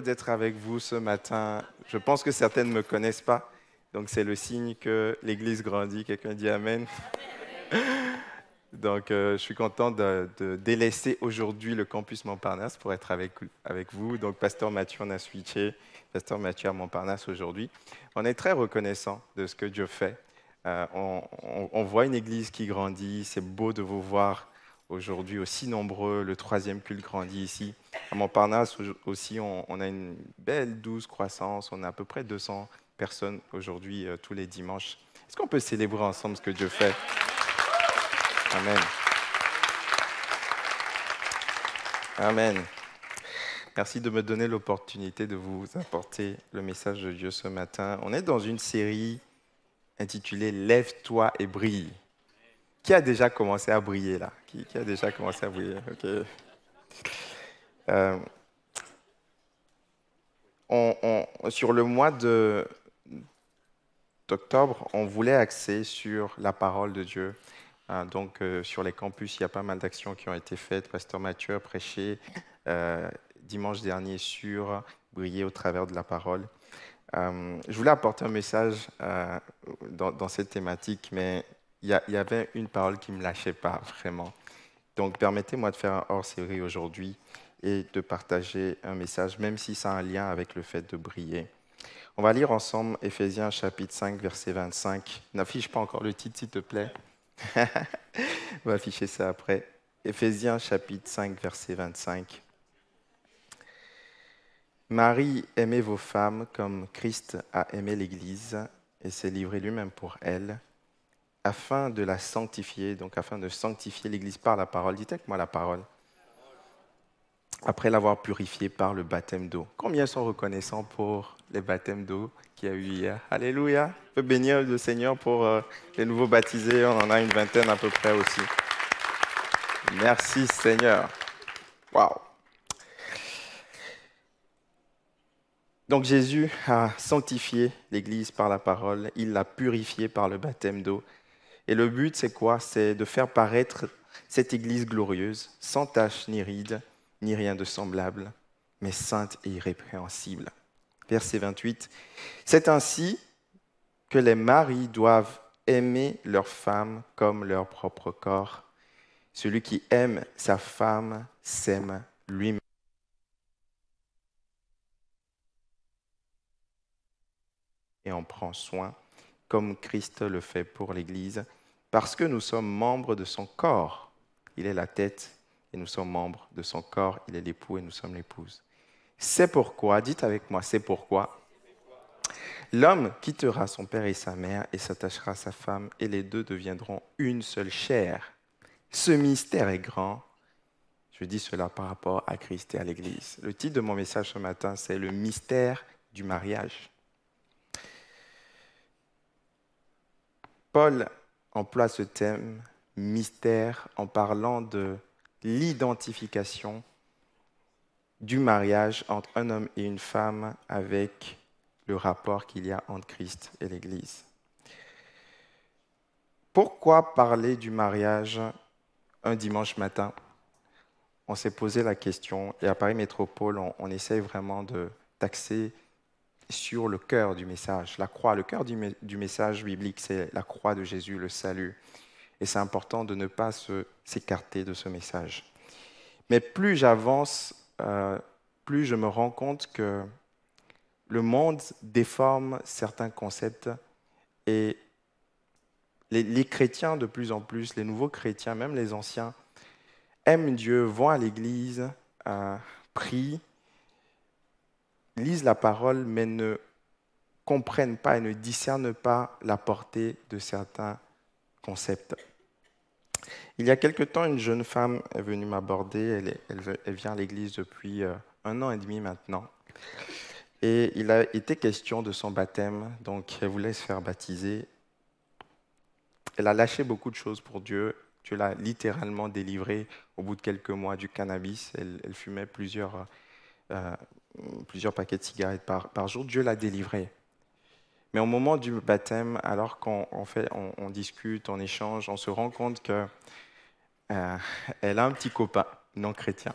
d'être avec vous ce matin. Je pense que certaines ne me connaissent pas, donc c'est le signe que l'Église grandit. Quelqu'un dit Amen. Donc euh, je suis content de, délaisser aujourd'hui le campus Montparnasse pour être avec, avec vous. Donc Pasteur Mathieu, on a switché. Pasteur Mathieu à Montparnasse aujourd'hui. On est très reconnaissant de ce que Dieu fait. Euh, on, on, on voit une Église qui grandit. C'est beau de vous voir aujourd'hui aussi nombreux. Le troisième culte grandit ici. À Montparnasse aussi, on, a une belle douce croissance. On a à peu près 200 personnes aujourd'hui euh, tous les dimanches. Est-ce qu'on peut célébrer ensemble ce que Dieu fait Amen. Amen. Merci de me donner l'opportunité de vous apporter le message de Dieu ce matin. On est dans une série intitulée Lève-toi et brille. Qui a déjà commencé à briller là qui, a déjà commencé à briller euh, sur le mois d'octobre, on voulait axer sur la parole de Dieu. Hein, donc euh, sur les campus, il y a pas mal d'actions qui ont été faites. Pasteur Mathieu a prêché euh, dimanche dernier sur briller au travers de la parole. je voulais apporter un message dans, dans, cette thématique, mais il y, avait une parole qui ne me lâchait pas vraiment. Donc permettez-moi de faire un hors-série aujourd'hui et de partager un message, même si ça a un lien avec le fait de briller. On va lire ensemble Ephésiens, chapitre 5, verset 25. N'affiche pas encore le titre, s'il te plaît. On va afficher ça après. Ephésiens, chapitre 5, verset 25. Marie, aimez vos femmes comme Christ a aimé l'Église et s'est livré lui-même pour elles afin de la sanctifier, donc afin de sanctifier l'Église par la parole. Dites avec moi la parole. Après l'avoir purifiée par le baptême d'eau. Combien sont reconnaissants pour les baptêmes d'eau qu'il y a eu hier Alléluia. On peut bénir le Seigneur pour euh, les nouveaux baptisés. On en a une vingtaine à peu près aussi. Merci Seigneur. Waouh. Donc Jésus a sanctifié l'Église par la parole, il l'a purifiée par le baptême d'eau et le but, c'est quoi C'est de faire paraître cette Église glorieuse, sans tache ni ride, ni rien de semblable, mais sainte et irrépréhensible. Verset 28. C'est ainsi que les maris doivent aimer leurs femmes comme leur propre corps. Celui qui aime sa femme s'aime lui-même. et en prend soin comme Christ le fait pour l'Église, parce que nous sommes membres de son corps. Il est la tête et nous sommes membres de son corps. Il est l'époux et nous sommes l'épouse. C'est pourquoi, dites avec moi, c'est pourquoi l'homme quittera son père et sa mère et s'attachera à sa femme et les deux deviendront une seule chair. Ce mystère est grand. Je dis cela par rapport à Christ et à l'Église. Le titre de mon message ce matin, c'est le mystère du mariage. Paul emploie ce thème mystère en parlant de l'identification du mariage entre un homme et une femme avec le rapport qu'il y a entre Christ et l'Église. Pourquoi parler du mariage un dimanche matin On s'est posé la question et à Paris Métropole, on, essaye vraiment de taxer sur le cœur du message. La croix, le cœur du, message biblique, c'est la croix de Jésus, le salut. Et c'est important de ne pas s'écarter de ce message. Mais plus j'avance, euh, plus je me rends compte que le monde déforme certains concepts et les, chrétiens de plus en plus, les nouveaux chrétiens, même les anciens, aiment Dieu, vont à l'église, euh, prient, lisent la parole mais ne comprennent pas et ne discernent pas la portée de certains concepts. Il y a quelque temps, une jeune femme est venue m'aborder. Elle, vient à l'église depuis euh, un an et demi maintenant. Et il a été question de son baptême, donc elle voulait se faire baptiser. Elle a lâché beaucoup de choses pour Dieu. Dieu l'a littéralement délivrée au bout de quelques mois du cannabis. Elle, fumait plusieurs euh, plusieurs paquets de cigarettes par, par jour, Dieu l'a délivré. Mais au moment du baptême, alors qu'on fait, on, discute, on échange, on se rend compte que euh, elle a un petit copain non chrétien.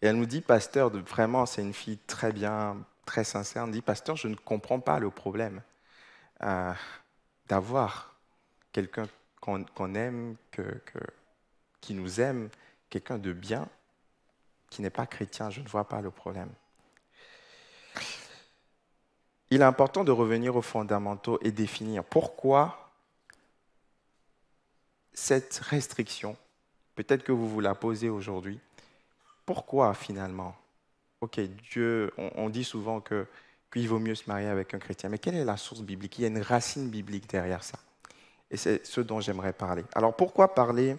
Et elle nous dit, pasteur, de, vraiment, c'est une fille très bien, très sincère. Elle dit, pasteur, je ne comprends pas le problème euh, d'avoir quelqu'un qu'on aime, que, qui nous aime, quelqu'un de bien, qui n'est pas chrétien, je ne vois pas le problème. Il est important de revenir aux fondamentaux et définir pourquoi cette restriction, peut-être que vous vous la posez aujourd'hui, pourquoi finalement Ok, Dieu, on, dit souvent que qu'il vaut mieux se marier avec un chrétien, mais quelle est la source biblique Il y a une racine biblique derrière ça. Et c'est ce dont j'aimerais parler. Alors pourquoi parler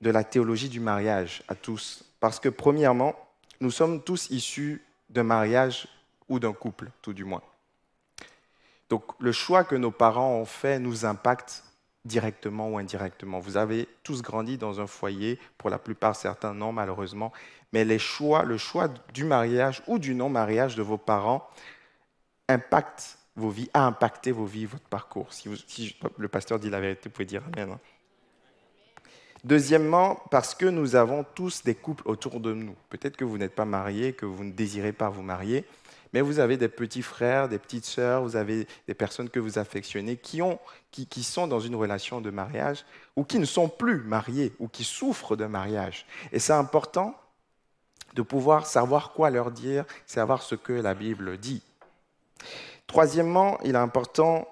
de la théologie du mariage à tous parce que, premièrement, nous sommes tous issus d'un mariage ou d'un couple, tout du moins. Donc, le choix que nos parents ont fait nous impacte directement ou indirectement. Vous avez tous grandi dans un foyer, pour la plupart certains non malheureusement, mais les choix, le choix du mariage ou du non-mariage de vos parents impacte vos vies, a impacté vos vies, votre parcours. Si, le pasteur dit la vérité, vous pouvez dire Amen. Hein. Deuxièmement, parce que nous avons tous des couples autour de nous. Peut-être que vous n'êtes pas marié, que vous ne désirez pas vous marier, mais vous avez des petits frères, des petites sœurs, vous avez des personnes que vous affectionnez qui, ont, qui, sont dans une relation de mariage ou qui ne sont plus mariés ou qui souffrent de mariage. Et c'est important de pouvoir savoir quoi leur dire, savoir ce que la Bible dit. Troisièmement, il est important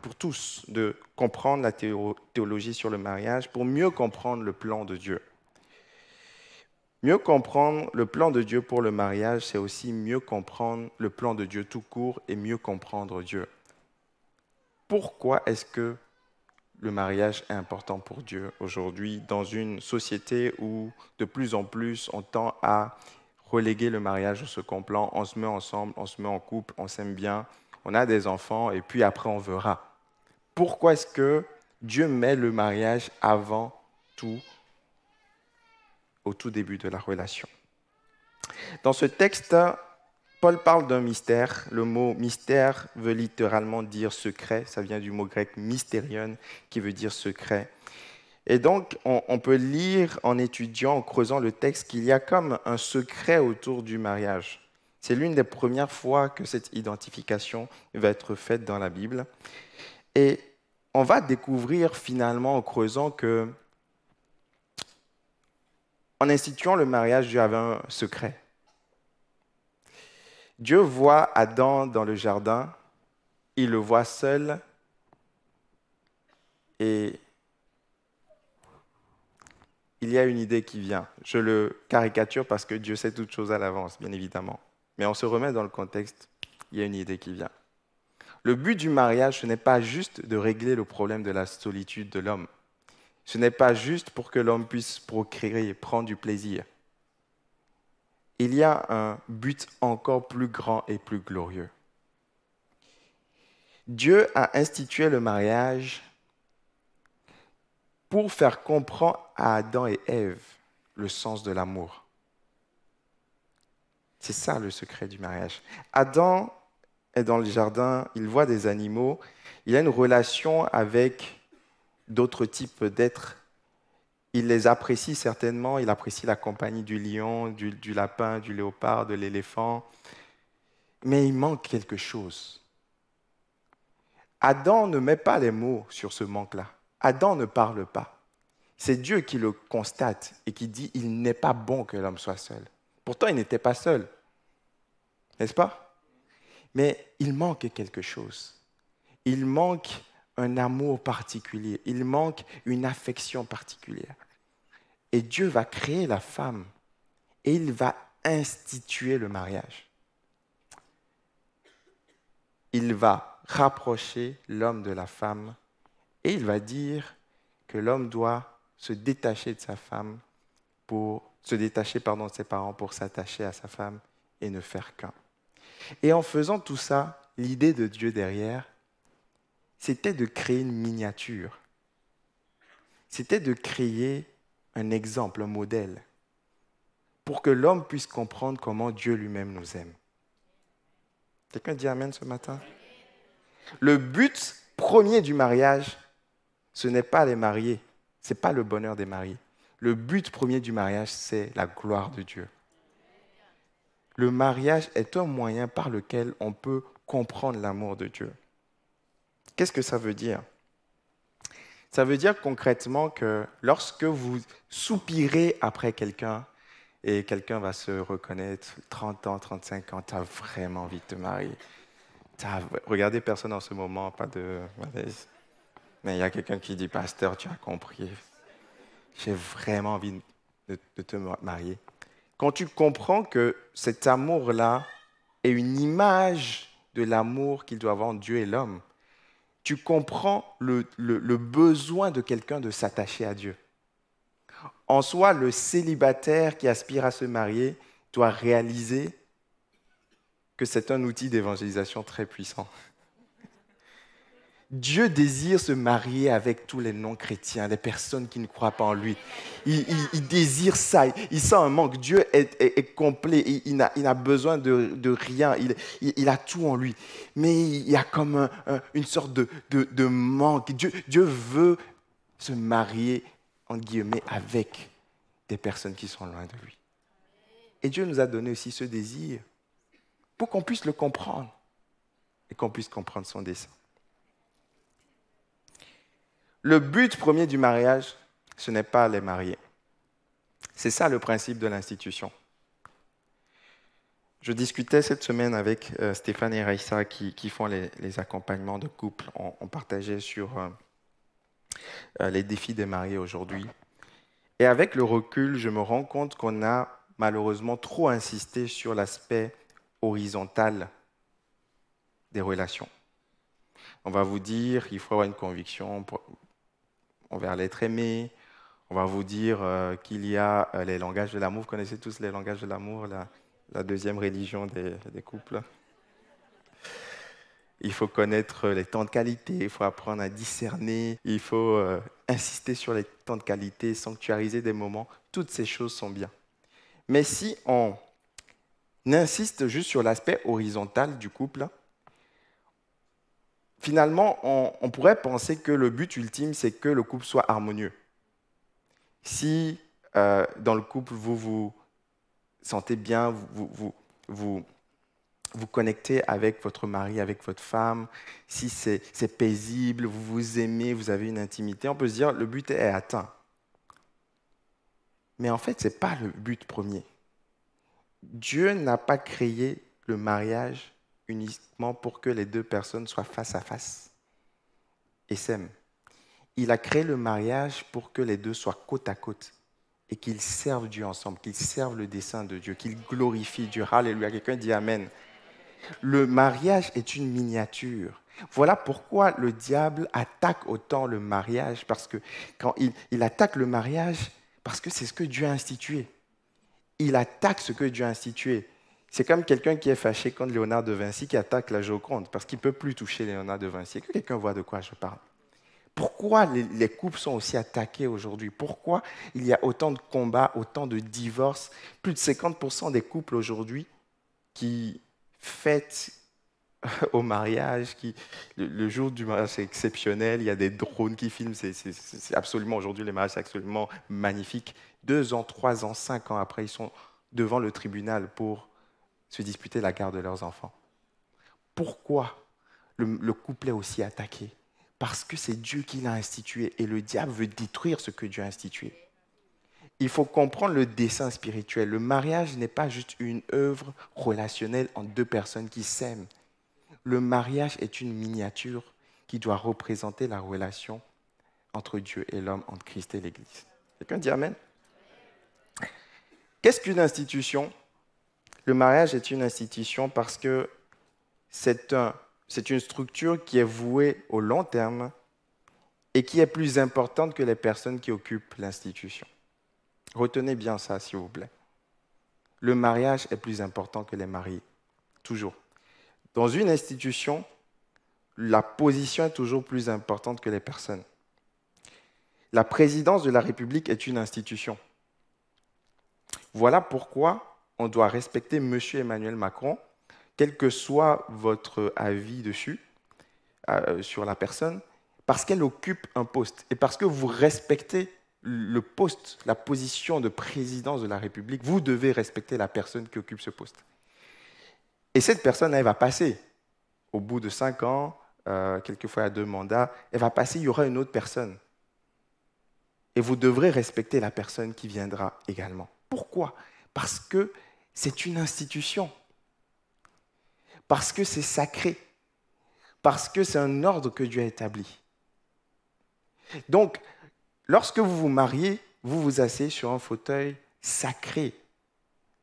pour tous de comprendre la théologie sur le mariage pour mieux comprendre le plan de Dieu. Mieux comprendre le plan de Dieu pour le mariage, c'est aussi mieux comprendre le plan de Dieu tout court et mieux comprendre Dieu. Pourquoi est-ce que le mariage est important pour Dieu aujourd'hui dans une société où de plus en plus on tend à reléguer le mariage au second plan, on se met ensemble, on se met en couple, on s'aime bien, on a des enfants et puis après on verra. Pourquoi est-ce que Dieu met le mariage avant tout, au tout début de la relation Dans ce texte, Paul parle d'un mystère. Le mot mystère veut littéralement dire secret. Ça vient du mot grec mysterion qui veut dire secret. Et donc, on, on, peut lire en étudiant, en creusant le texte, qu'il y a comme un secret autour du mariage. C'est l'une des premières fois que cette identification va être faite dans la Bible. Et on va découvrir finalement en creusant que en instituant le mariage, Dieu avait un secret. Dieu voit Adam dans le jardin, il le voit seul et il y a une idée qui vient. Je le caricature parce que Dieu sait toutes choses à l'avance, bien évidemment. Mais on se remet dans le contexte, il y a une idée qui vient. Le but du mariage, ce n'est pas juste de régler le problème de la solitude de l'homme. Ce n'est pas juste pour que l'homme puisse procréer, et prendre du plaisir. Il y a un but encore plus grand et plus glorieux. Dieu a institué le mariage pour faire comprendre à Adam et Ève le sens de l'amour. C'est ça le secret du mariage. Adam est dans le jardin, il voit des animaux, il a une relation avec d'autres types d'êtres. Il les apprécie certainement, il apprécie la compagnie du lion, du, lapin, du léopard, de l'éléphant, mais il manque quelque chose. Adam ne met pas les mots sur ce manque-là. Adam ne parle pas. C'est Dieu qui le constate et qui dit, il n'est pas bon que l'homme soit seul. Pourtant, il n'était pas seul n'est-ce pas Mais il manque quelque chose. Il manque un amour particulier, il manque une affection particulière. Et Dieu va créer la femme et il va instituer le mariage. Il va rapprocher l'homme de la femme et il va dire que l'homme doit se détacher de sa femme pour se détacher pardon, de ses parents pour s'attacher à sa femme et ne faire qu'un. Et en faisant tout ça, l'idée de Dieu derrière, c'était de créer une miniature. C'était de créer un exemple, un modèle, pour que l'homme puisse comprendre comment Dieu lui-même nous aime. Quelqu'un dit Amen ce matin Le but premier du mariage, ce n'est pas les mariés, ce n'est pas le bonheur des mariés. Le but premier du mariage, c'est la gloire de Dieu le mariage est un moyen par lequel on peut comprendre l'amour de Dieu. Qu'est-ce que ça veut dire Ça veut dire concrètement que lorsque vous soupirez après quelqu'un et quelqu'un va se reconnaître, 30 ans, 35 ans, tu as vraiment envie de te marier. Regardez personne en ce moment, pas de malaise. Mais il y a quelqu'un qui dit, pasteur, tu as compris. J'ai vraiment envie de te marier quand tu comprends que cet amour-là est une image de l'amour qu'il doit avoir en Dieu et l'homme, tu comprends le besoin de quelqu'un de s'attacher à Dieu. En soi, le célibataire qui aspire à se marier doit réaliser que c'est un outil d'évangélisation très puissant. Dieu désire se marier avec tous les non-chrétiens, les personnes qui ne croient pas en lui. Il, désire ça, il sent un manque. Dieu est, complet, il, n'a besoin de, rien, il, a tout en lui. Mais il y a comme une sorte de, manque. Dieu, Dieu veut se marier, en guillemets, avec des personnes qui sont loin de lui. Et Dieu nous a donné aussi ce désir pour qu'on puisse le comprendre et qu'on puisse comprendre son dessein le but premier du mariage, ce n'est pas les mariés. C'est ça le principe de l'institution. Je discutais cette semaine avec euh, Stéphane et Raissa qui, font les, accompagnements de couple. On, partageait sur euh, euh, les défis des mariés aujourd'hui. Et avec le recul, je me rends compte qu'on a malheureusement trop insisté sur l'aspect horizontal des relations. On va vous dire qu'il faut avoir une conviction on l'être aimé, on va vous dire euh, qu'il y a euh, les langages de l'amour. Vous connaissez tous les langages de l'amour, la, deuxième religion des, couples. Il faut connaître euh, les temps de qualité, il faut apprendre à discerner, il faut insister sur les temps de qualité, sanctuariser des moments. Toutes ces choses sont bien. Mais si on insiste juste sur l'aspect horizontal du couple, finalement, on, pourrait penser que le but ultime, c'est que le couple soit harmonieux. Si euh, dans le couple, vous vous sentez bien, vous vous, vous, vous connectez avec votre mari, avec votre femme, si c'est paisible, vous vous aimez, vous avez une intimité, on peut se dire, le but est atteint. Mais en fait, ce n'est pas le but premier. Dieu n'a pas créé le mariage uniquement pour que les deux personnes soient face à face et s'aiment. Il a créé le mariage pour que les deux soient côte à côte et qu'ils servent Dieu ensemble, qu'ils servent le dessein de Dieu, qu'ils glorifient Dieu. Alléluia, quelqu'un dit Amen. Le mariage est une miniature. Voilà pourquoi le diable attaque autant le mariage, parce que quand il attaque le mariage, parce que c'est ce que Dieu a institué. Il attaque ce que Dieu a institué c'est comme quelqu'un qui est fâché contre Léonard de Vinci qui attaque la Joconde parce qu'il ne peut plus toucher Léonard de Vinci. que quelqu'un voit de quoi je parle Pourquoi les couples sont aussi attaqués aujourd'hui Pourquoi il y a autant de combats, autant de divorces Plus de 50% des couples aujourd'hui qui fêtent euh, au mariage, qui, le, jour du mariage c'est exceptionnel, il y a des drones qui filment, c'est, absolument, aujourd'hui les mariages c'est absolument magnifique. Deux ans, trois ans, cinq ans après, ils sont devant le tribunal pour se disputer la garde de leurs enfants. Pourquoi le, couple est aussi attaqué Parce que c'est Dieu qui l'a institué et le diable veut détruire ce que Dieu a institué. Il faut comprendre le dessein spirituel. Le mariage n'est pas juste une œuvre relationnelle entre deux personnes qui s'aiment. Le mariage est une miniature qui doit représenter la relation entre Dieu et l'homme, entre Christ et l'Église. Quelqu'un dit Amen Qu'est-ce qu'une institution le mariage est une institution parce que c'est une structure qui est vouée au long terme et qui est plus importante que les personnes qui occupent l'institution. Retenez bien ça, s'il vous plaît. Le mariage est plus important que les mariés, toujours. Dans une institution, la position est toujours plus importante que les personnes. La présidence de la République est une institution. Voilà pourquoi on doit respecter M. Emmanuel Macron, quel que soit votre avis dessus, euh, sur la personne, parce qu'elle occupe un poste et parce que vous respectez le poste, la position de présidence de la République, vous devez respecter la personne qui occupe ce poste. Et cette personne, elle va passer. Au bout de cinq ans, euh, quelquefois à deux mandats, elle va passer, il y aura une autre personne. Et vous devrez respecter la personne qui viendra également. Pourquoi Parce que c'est une institution. Parce que c'est sacré. Parce que c'est un ordre que Dieu a établi. Donc, lorsque vous vous mariez, vous vous asseyez sur un fauteuil sacré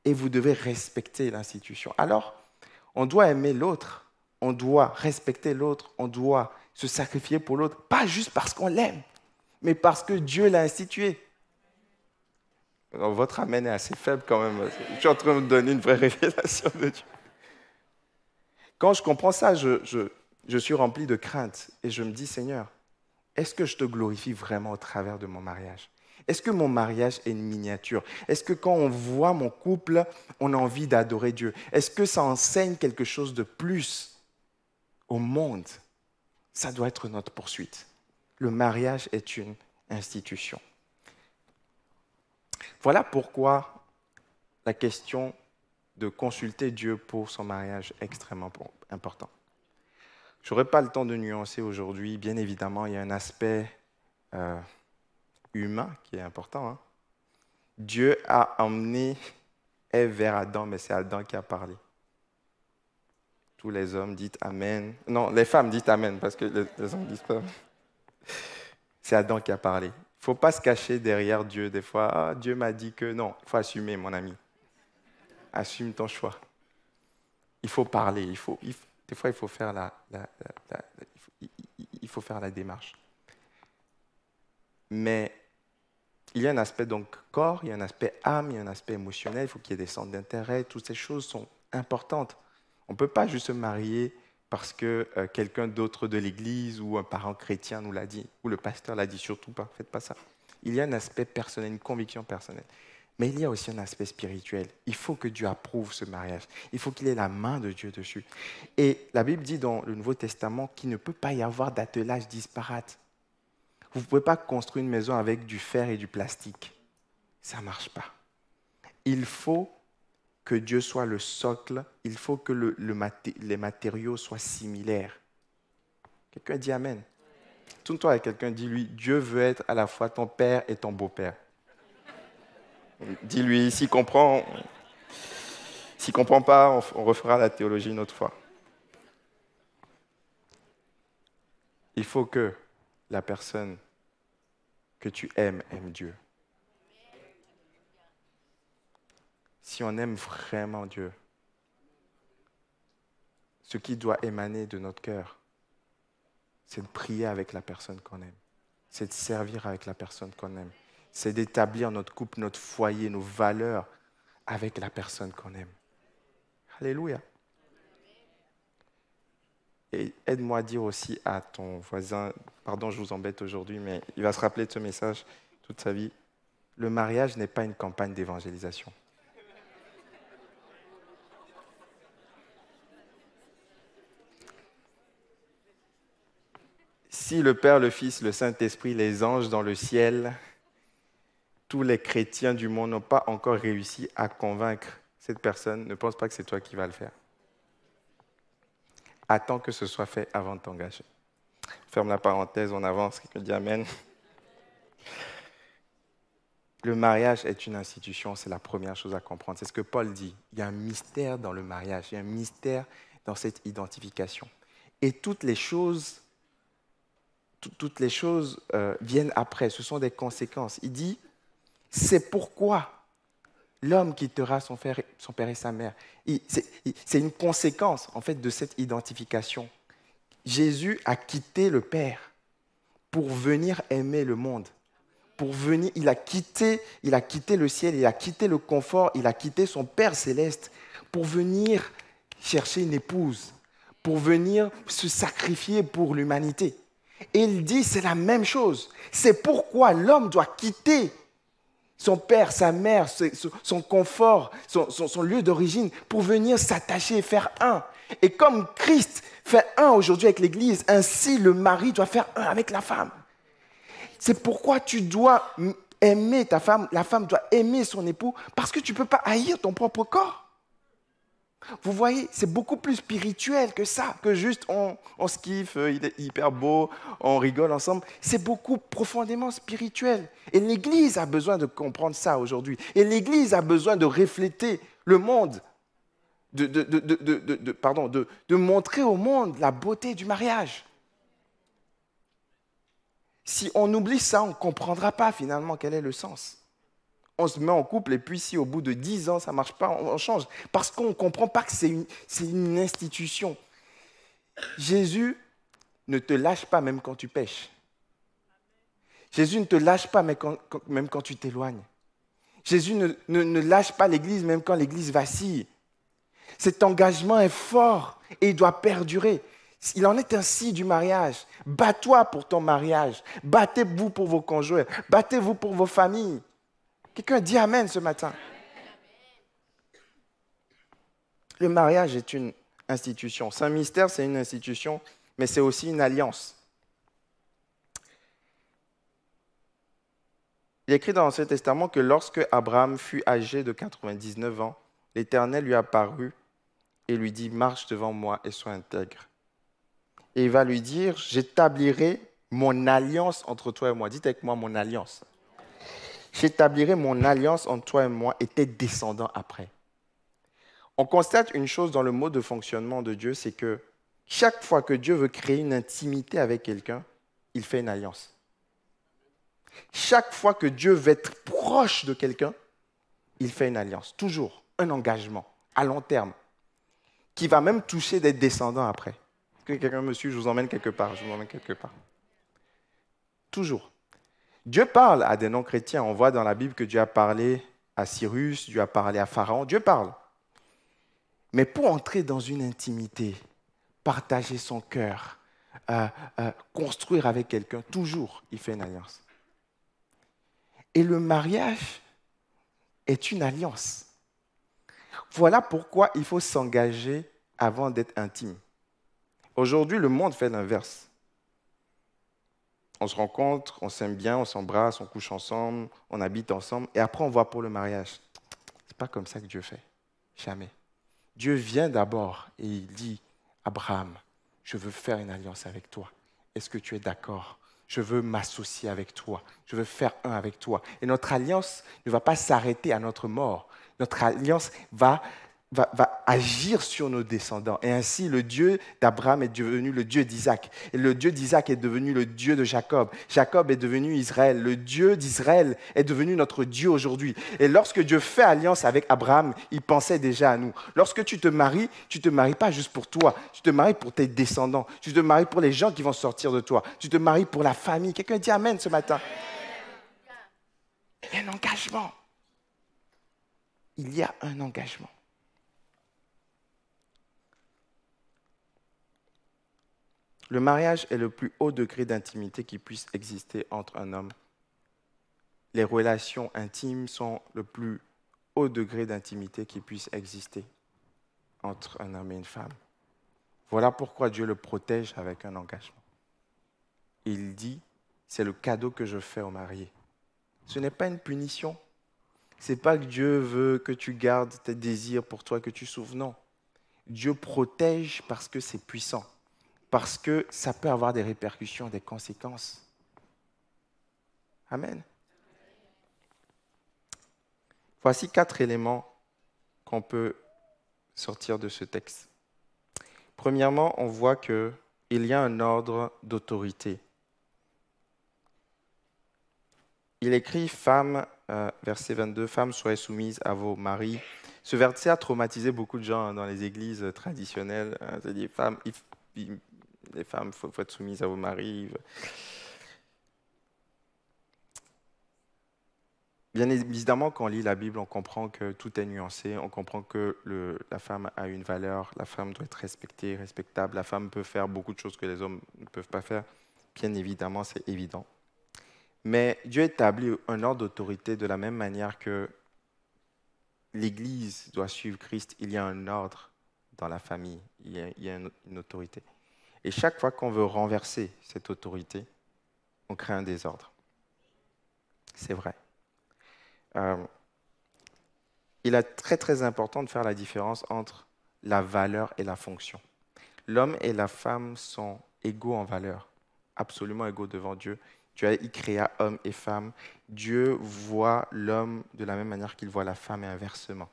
et vous devez respecter l'institution. Alors, on doit aimer l'autre, on doit respecter l'autre, on doit se sacrifier pour l'autre, pas juste parce qu'on l'aime, mais parce que Dieu l'a institué votre amène est assez faible quand même. Je suis en train de me donner une vraie révélation de Dieu. Quand je comprends ça, je, je suis rempli de crainte et je me dis, Seigneur, est-ce que je te glorifie vraiment au travers de mon mariage Est-ce que mon mariage est une miniature Est-ce que quand on voit mon couple, on a envie d'adorer Dieu Est-ce que ça enseigne quelque chose de plus au monde Ça doit être notre poursuite. Le mariage est une institution. Voilà pourquoi la question de consulter Dieu pour son mariage est extrêmement importante. Je n'aurai pas le temps de nuancer aujourd'hui. Bien évidemment, il y a un aspect euh, humain qui est important. Hein. Dieu a emmené Ève vers Adam, mais c'est Adam qui a parlé. Tous les hommes disent Amen. Non, les femmes disent Amen parce que les, les hommes disent pas. C'est Adam qui a parlé faut pas se cacher derrière Dieu. Des fois, ah, Dieu m'a dit que non. Il faut assumer, mon ami. Assume ton choix. Il faut parler. Il faut, des fois, il faut faire la, il, faut, faire la démarche. Mais il y a un aspect donc corps, il y a un aspect âme, il y a un aspect émotionnel, il faut qu'il y ait des centres d'intérêt, toutes ces choses sont importantes. On ne peut pas juste se marier parce que euh, quelqu'un d'autre de l'Église ou un parent chrétien nous l'a dit, ou le pasteur l'a dit, surtout pas, faites pas ça. Il y a un aspect personnel, une conviction personnelle. Mais il y a aussi un aspect spirituel. Il faut que Dieu approuve ce mariage. Il faut qu'il ait la main de Dieu dessus. Et la Bible dit dans le Nouveau Testament qu'il ne peut pas y avoir d'attelage disparate. Vous ne pouvez pas construire une maison avec du fer et du plastique. Ça ne marche pas. Il faut que Dieu soit le socle, il faut que les matériaux soient similaires. Quelqu'un dit Amen. Tourne-toi et quelqu'un, dit-lui lui Dieu veut être à la fois ton père et ton beau-père. dis-lui, s'il comprend, s'il comprend pas, on refera la théologie une autre fois. Il faut que la personne que tu aimes aime Dieu. si on aime vraiment Dieu. Ce qui doit émaner de notre cœur, c'est de prier avec la personne qu'on aime, c'est de servir avec la personne qu'on aime, c'est d'établir notre couple, notre foyer, nos valeurs avec la personne qu'on aime. Alléluia. Et aide-moi à dire aussi à ton voisin, pardon, je vous embête aujourd'hui, mais il va se rappeler de ce message toute sa vie. Le mariage n'est pas une campagne d'évangélisation. si le Père, le Fils, le Saint-Esprit, les anges dans le ciel, tous les chrétiens du monde n'ont pas encore réussi à convaincre cette personne, ne pense pas que c'est toi qui vas le faire. Attends que ce soit fait avant de t'engager. Ferme la parenthèse, on avance, quelqu'un dit Amen. Le mariage est une institution, c'est la première chose à comprendre. C'est ce que Paul dit. Il y a un mystère dans le mariage, il y a un mystère dans cette identification. Et toutes les choses toutes les choses euh, viennent après, ce sont des conséquences. Il dit, c'est pourquoi l'homme quittera son, son père et sa mère. C'est une conséquence, en fait, de cette identification. Jésus a quitté le Père pour venir aimer le monde. Pour venir, il a quitté, il a quitté le ciel, il a quitté le confort, il a quitté son Père céleste pour venir chercher une épouse, pour venir se sacrifier pour l'humanité. Il dit, c'est la même chose. C'est pourquoi l'homme doit quitter son père, sa mère, son confort, son, son lieu d'origine, pour venir s'attacher et faire un. Et comme Christ fait un aujourd'hui avec l'Église, ainsi le mari doit faire un avec la femme. C'est pourquoi tu dois aimer ta femme, la femme doit aimer son époux, parce que tu ne peux pas haïr ton propre corps. Vous voyez, c'est beaucoup plus spirituel que ça, que juste on, on se kiffe, euh, il est hyper beau, on rigole ensemble. C'est beaucoup profondément spirituel. Et l'Église a besoin de comprendre ça aujourd'hui. Et l'Église a besoin de refléter le monde, de, pardon, de montrer au monde la beauté du mariage. Si on oublie ça, on ne comprendra pas finalement quel est le sens on se met en couple et puis si au bout de dix ans ça ne marche pas, on, change. Parce qu'on ne comprend pas que c'est une, institution. Jésus ne te lâche pas même quand tu pêches. Jésus ne te lâche pas même quand, tu t'éloignes. Jésus ne, lâche pas l'Église même quand l'Église vacille. Cet engagement est fort et il doit perdurer. Il en est ainsi du mariage. bat toi pour ton mariage. Battez-vous pour vos conjoints. Battez-vous pour vos familles. Quelqu'un dit Amen ce matin. Le mariage est une institution. Saint Mystère, c'est une institution, mais c'est aussi une alliance. Il est écrit dans l'Ancien Testament que lorsque Abraham fut âgé de 99 ans, l'Éternel lui apparut et lui dit, marche devant moi et sois intègre. Et il va lui dire, j'établirai mon alliance entre toi et moi. Dites avec moi mon alliance. J'établirai mon alliance entre toi et moi et tes descendants après. On constate une chose dans le mode de fonctionnement de Dieu, c'est que chaque fois que Dieu veut créer une intimité avec quelqu'un, il fait une alliance. Chaque fois que Dieu veut être proche de quelqu'un, il fait une alliance. Toujours un engagement à long terme qui va même toucher des descendants après. que quelqu'un me suit Je vous emmène quelque part. Je vous emmène quelque part. Toujours. Dieu parle à des non-chrétiens. On voit dans la Bible que Dieu a parlé à Cyrus, Dieu a parlé à Pharaon, Dieu parle. Mais pour entrer dans une intimité, partager son cœur, euh, euh, construire avec quelqu'un, toujours, il fait une alliance. Et le mariage est une alliance. Voilà pourquoi il faut s'engager avant d'être intime. Aujourd'hui, le monde fait l'inverse. On se rencontre, on s'aime bien, on s'embrasse, on couche ensemble, on habite ensemble, et après on voit pour le mariage. C'est pas comme ça que Dieu fait. Jamais. Dieu vient d'abord et il dit Abraham, je veux faire une alliance avec toi. Est-ce que tu es d'accord Je veux m'associer avec toi. Je veux faire un avec toi. Et notre alliance ne va pas s'arrêter à notre mort. Notre alliance va va, agir sur nos descendants. Et ainsi, le Dieu d'Abraham est devenu le Dieu d'Isaac. Et le Dieu d'Isaac est devenu le Dieu de Jacob. Jacob est devenu Israël. Le Dieu d'Israël est devenu notre Dieu aujourd'hui. Et lorsque Dieu fait alliance avec Abraham, il pensait déjà à nous. Lorsque tu te maries, tu te maries pas juste pour toi. Tu te maries pour tes descendants. Tu te maries pour les gens qui vont sortir de toi. Tu te maries pour la famille. Quelqu'un dit Amen ce matin. Il y a un engagement. Il y a un engagement. Le mariage est le plus haut degré d'intimité qui puisse exister entre un homme. Les relations intimes sont le plus haut degré d'intimité qui puisse exister entre un homme et une femme. Voilà pourquoi Dieu le protège avec un engagement. Il dit, c'est le cadeau que je fais aux mariés. Ce n'est pas une punition. C'est pas que Dieu veut que tu gardes tes désirs pour toi, que tu souffres. Non. Dieu protège parce que c'est puissant parce que ça peut avoir des répercussions, des conséquences. Amen. Voici quatre éléments qu'on peut sortir de ce texte. Premièrement, on voit qu'il y a un ordre d'autorité. Il écrit Femmes, euh, verset 22, Femmes, soyez soumises à vos maris. Ce verset a traumatisé beaucoup de gens hein, dans les églises traditionnelles. Hein, c'est-à-dire, femmes, les femmes, il faut, être soumises à vos maris. Bien évidemment, quand on lit la Bible, on comprend que tout est nuancé, on comprend que la femme a une valeur, la femme doit être respectée, respectable, la femme peut faire beaucoup de choses que les hommes ne peuvent pas faire. Bien évidemment, c'est évident. Mais Dieu établit un ordre d'autorité de la même manière que l'Église doit suivre Christ. Il y a un ordre dans la famille, il y a une autorité. Et chaque fois qu'on veut renverser cette autorité, on crée un désordre. C'est vrai. Euh, il est très très important de faire la différence entre la valeur et la fonction. L'homme et la femme sont égaux en valeur, absolument égaux devant Dieu. Dieu a créé homme et femme. Dieu voit l'homme de la même manière qu'il voit la femme et inversement.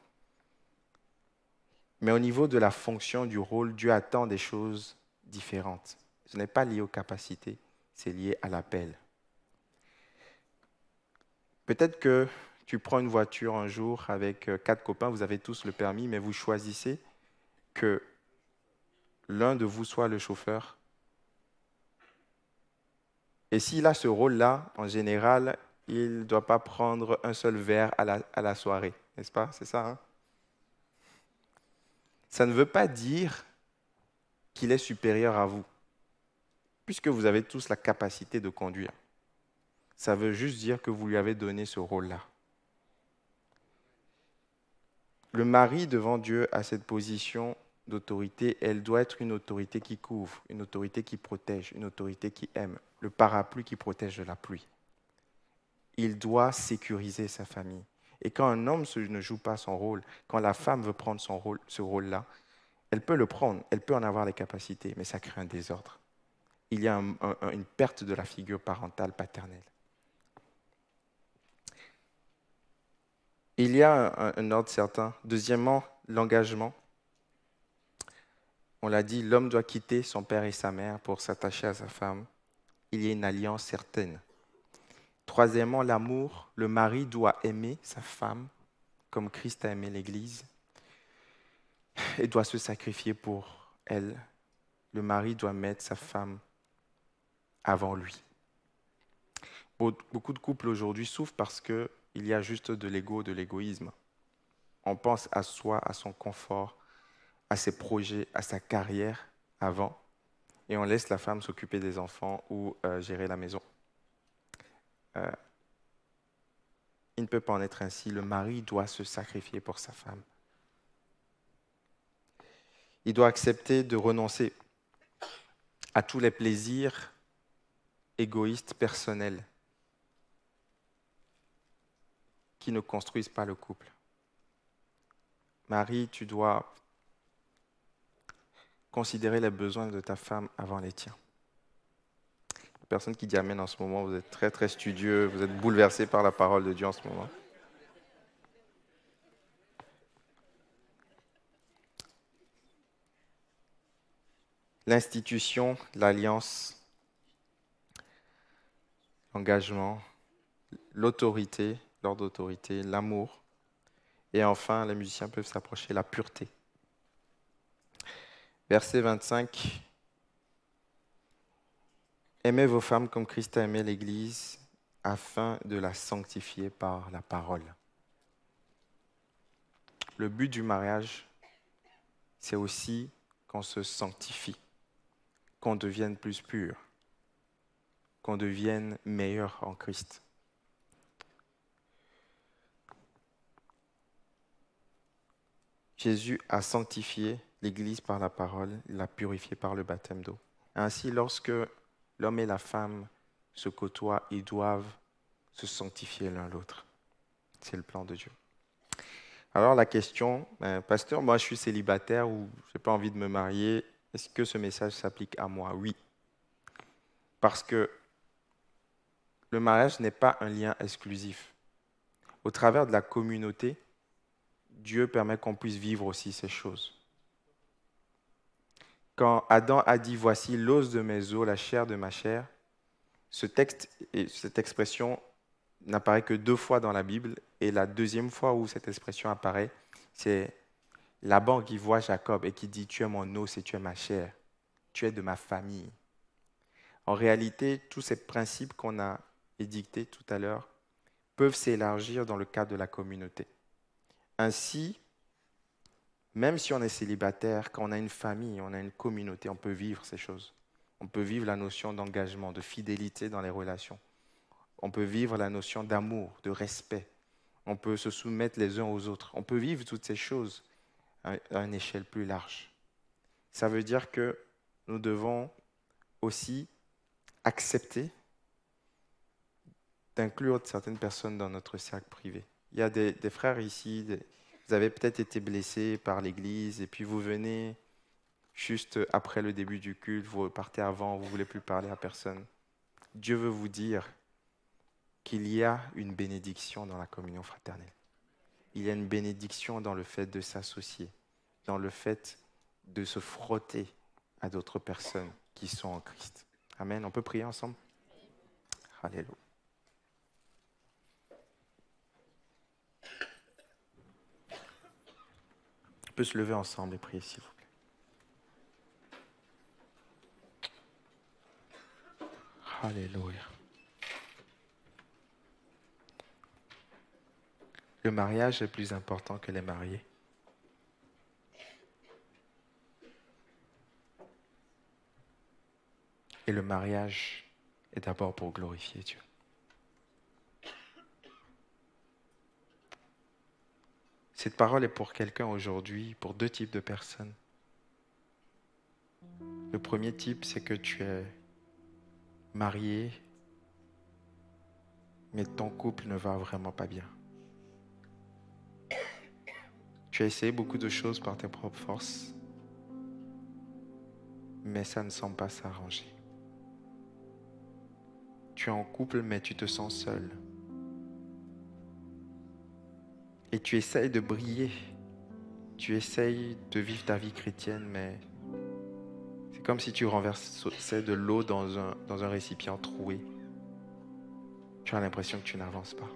Mais au niveau de la fonction, du rôle, Dieu attend des choses différente. Ce n'est pas lié aux capacités, c'est lié à l'appel. Peut-être que tu prends une voiture un jour avec euh, quatre copains, vous avez tous le permis, mais vous choisissez que l'un de vous soit le chauffeur. Et s'il a ce rôle-là, en général, il ne doit pas prendre un seul verre à la, à la soirée, n'est-ce pas C'est ça. Hein ça ne veut pas dire qu'il est supérieur à vous, puisque vous avez tous la capacité de conduire. Ça veut juste dire que vous lui avez donné ce rôle-là. Le mari devant Dieu a cette position d'autorité, elle doit être une autorité qui couvre, une autorité qui protège, une autorité qui aime, le parapluie qui protège de la pluie. Il doit sécuriser sa famille. Et quand un homme ne joue pas son rôle, quand la femme veut prendre son rôle, ce rôle-là, elle peut le prendre, elle peut en avoir les capacités, mais ça crée un désordre. Il y a une perte de la figure parentale paternelle. Il y a un, un ordre certain. Deuxièmement, l'engagement. On l'a dit, l'homme doit quitter son père et sa mère pour s'attacher à sa femme. Il y a une alliance certaine. Troisièmement, l'amour. Le mari doit aimer sa femme comme Christ a aimé l'Église et doit se sacrifier pour elle. Le mari doit mettre sa femme avant lui. Beaucoup de couples aujourd'hui souffrent parce qu'il y a juste de l'ego, de l'égoïsme. On pense à soi, à son confort, à ses projets, à sa carrière avant, et on laisse la femme s'occuper des enfants ou euh, gérer la maison. Euh, il ne peut pas en être ainsi. Le mari doit se sacrifier pour sa femme il doit accepter de renoncer à tous les plaisirs égoïstes, personnels, qui ne construisent pas le couple. Marie, tu dois considérer les besoins de ta femme avant les tiens. personne qui dit Amen en ce moment, vous êtes très très studieux, vous êtes bouleversé par la parole de Dieu en ce moment. l'institution, l'alliance, l'engagement, l'autorité, l'ordre d'autorité, l'amour. Et enfin, les musiciens peuvent s'approcher, la pureté. Verset 25. Aimez vos femmes comme Christ a aimé l'Église afin de la sanctifier par la parole. Le but du mariage, c'est aussi qu'on se sanctifie qu'on devienne plus pur, qu'on devienne meilleur en Christ. Jésus a sanctifié l'Église par la parole, l'a purifiée par le baptême d'eau. Ainsi, lorsque l'homme et la femme se côtoient, ils doivent se sanctifier l'un l'autre. C'est le plan de Dieu. Alors la question, ben, pasteur, moi je suis célibataire ou j'ai pas envie de me marier, est-ce que ce message s'applique à moi Oui. Parce que le mariage n'est pas un lien exclusif. Au travers de la communauté, Dieu permet qu'on puisse vivre aussi ces choses. Quand Adam a dit Voici l'os de mes os, la chair de ma chair, ce texte et cette expression n'apparaît que deux fois dans la Bible, et la deuxième fois où cette expression apparaît, c'est banque qui voit Jacob et qui dit, tu es mon os et tu es ma chair, tu es de ma famille. En réalité, tous ces principes qu'on a édictés tout à l'heure peuvent s'élargir dans le cadre de la communauté. Ainsi, même si on est célibataire, quand on a une famille, on a une communauté, on peut vivre ces choses. On peut vivre la notion d'engagement, de fidélité dans les relations. On peut vivre la notion d'amour, de respect. On peut se soumettre les uns aux autres. On peut vivre toutes ces choses à une échelle plus large. Ça veut dire que nous devons aussi accepter d'inclure certaines personnes dans notre cercle privé. Il y a des, frères ici, vous avez peut-être été blessés par l'Église et puis vous venez juste après le début du culte, vous partez avant, vous voulez plus parler à personne. Dieu veut vous dire qu'il y a une bénédiction dans la communion fraternelle il y a une bénédiction dans le fait de s'associer, dans le fait de se frotter à d'autres personnes qui sont en Christ. Amen. On peut prier ensemble Alléluia. On peut se lever ensemble et prier, s'il vous plaît. Alléluia. le mariage est plus important que les mariés. Et le mariage est d'abord pour glorifier Dieu. Cette parole est pour quelqu'un aujourd'hui, pour deux types de personnes. Le premier type, c'est que tu es marié, mais ton couple ne va vraiment pas bien. Tu as essayé beaucoup de choses par tes propres forces, mais ça ne semble pas s'arranger. Tu es en couple, mais tu te sens seul. Et tu essayes de briller. Tu essayes de vivre ta vie chrétienne, mais c'est comme si tu renversais de l'eau dans un, dans un récipient troué. Tu as l'impression que tu n'avances pas.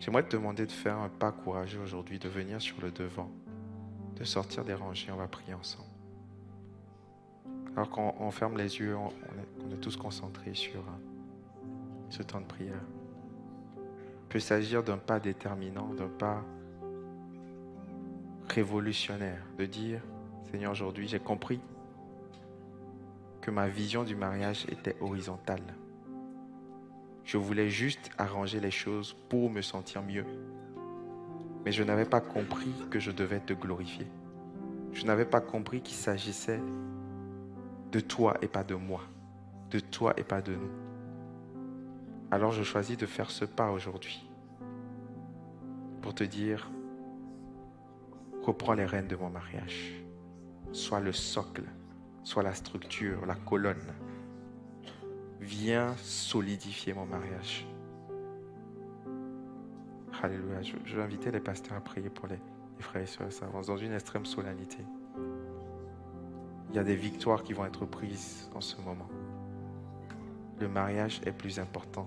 J'aimerais te demander de faire un pas courageux aujourd'hui, de venir sur le devant, de sortir des rangées. On va prier ensemble. Alors qu'on ferme les yeux, on, est, tous concentrés sur euh, ce temps de prière. Il peut s'agir d'un pas déterminant, d'un pas révolutionnaire, de dire, Seigneur, aujourd'hui j'ai compris que ma vision du mariage était horizontale. Je voulais juste arranger les choses pour me sentir mieux. Mais je n'avais pas compris que je devais te glorifier. Je n'avais pas compris qu'il s'agissait de toi et pas de moi, de toi et pas de nous. Alors je choisis de faire ce pas aujourd'hui pour te dire, reprends les rênes de mon mariage. Sois le socle, sois la structure, la colonne, viens solidifier mon mariage. Alléluia. Je, vais inviter les pasteurs à prier pour les, frères et sœurs avance dans une extrême solennité. Il y a des victoires qui vont être prises en ce moment. Le mariage est plus important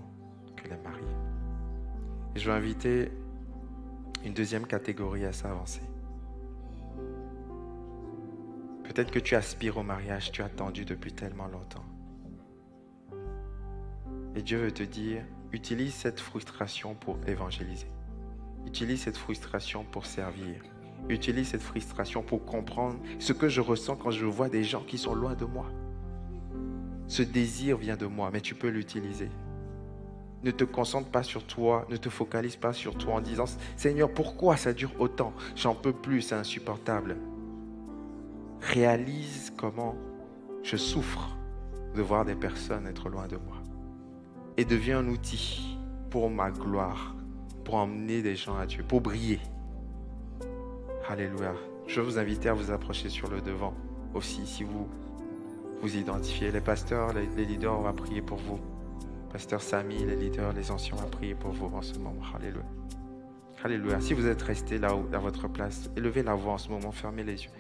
que les mariés. je vais inviter une deuxième catégorie à s'avancer. Peut-être que tu aspires au mariage, tu as attendu depuis tellement longtemps. Et Dieu veut te dire, utilise cette frustration pour évangéliser. Utilise cette frustration pour servir. Utilise cette frustration pour comprendre ce que je ressens quand je vois des gens qui sont loin de moi. Ce désir vient de moi, mais tu peux l'utiliser. Ne te concentre pas sur toi, ne te focalise pas sur toi en disant Seigneur, pourquoi ça dure autant J'en peux plus, c'est insupportable. Réalise comment je souffre de voir des personnes être loin de moi et devient un outil pour ma gloire, pour emmener des gens à Dieu, pour briller. Alléluia. Je vous invite à vous approcher sur le devant aussi si vous vous identifiez. Les pasteurs, les, leaders, on va prier pour vous. Pasteur Samy, les leaders, les anciens, on va prier pour vous en ce moment. Alléluia. Alléluia. Si vous êtes resté là haut à votre place, élevez la voix en ce moment, fermez les yeux.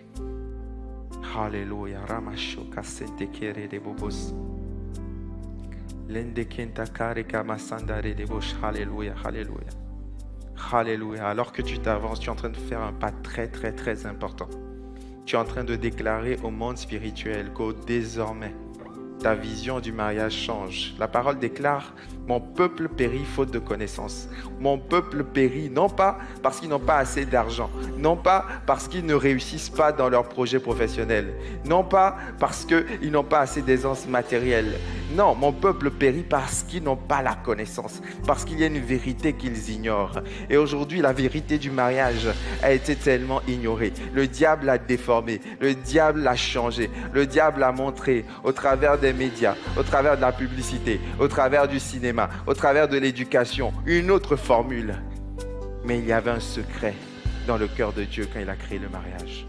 Alléluia. Ramashoka Sente Kere de Bobos. Hallelujah, Hallelujah, Hallelujah. Alors que tu t'avances, tu es en train de faire un pas très, très, très important. Tu es en train de déclarer au monde spirituel que désormais, ta vision du mariage change. La parole déclare, mon peuple périt faute de connaissance. Mon peuple périt non pas parce qu'ils n'ont pas assez d'argent, non pas parce qu'ils ne réussissent pas dans leurs projets professionnels, non pas parce qu'ils n'ont pas assez d'aisance matérielle. Non, mon peuple périt parce qu'ils n'ont pas la connaissance, parce qu'il y a une vérité qu'ils ignorent. Et aujourd'hui, la vérité du mariage a été tellement ignorée. Le diable l'a déformé, le diable l'a changé, le diable a montré au travers des médias, au travers de la publicité, au travers du cinéma, au travers de l'éducation, une autre formule. Mais il y avait un secret dans le cœur de Dieu quand il a créé le mariage.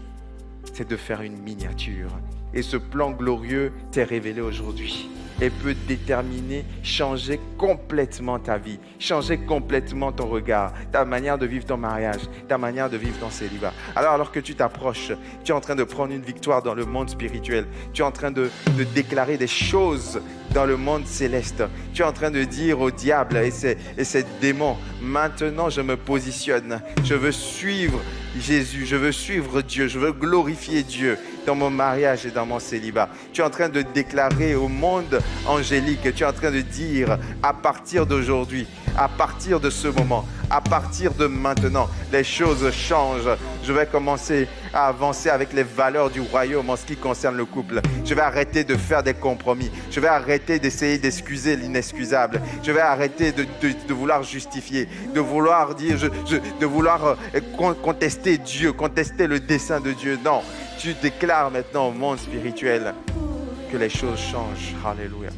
C'est de faire une miniature. Et ce plan glorieux t'est révélé aujourd'hui et peut déterminer, changer complètement ta vie, changer complètement ton regard, ta manière de vivre ton mariage, ta manière de vivre ton célibat. Alors, alors que tu t'approches, tu es en train de prendre une victoire dans le monde spirituel, tu es en train de, déclarer des choses dans le monde céleste, tu es en train de dire au diable et ses, et ses démons, maintenant je me positionne, je veux suivre Jésus, je veux suivre Dieu, je veux glorifier Dieu dans mon mariage et dans mon célibat. Tu es en train de déclarer au monde angélique, tu es en train de dire, à partir d'aujourd'hui, à partir de ce moment, à partir de maintenant, les choses changent. Je vais commencer à avancer avec les valeurs du royaume en ce qui concerne le couple. Je vais arrêter de faire des compromis. Je vais arrêter d'essayer d'excuser l'inexcusable. Je vais arrêter de, vouloir justifier, de vouloir dire, de vouloir euh, contester Dieu, contester le dessein de Dieu. Non, tu déclares maintenant au monde spirituel que les choses changent. hallelujah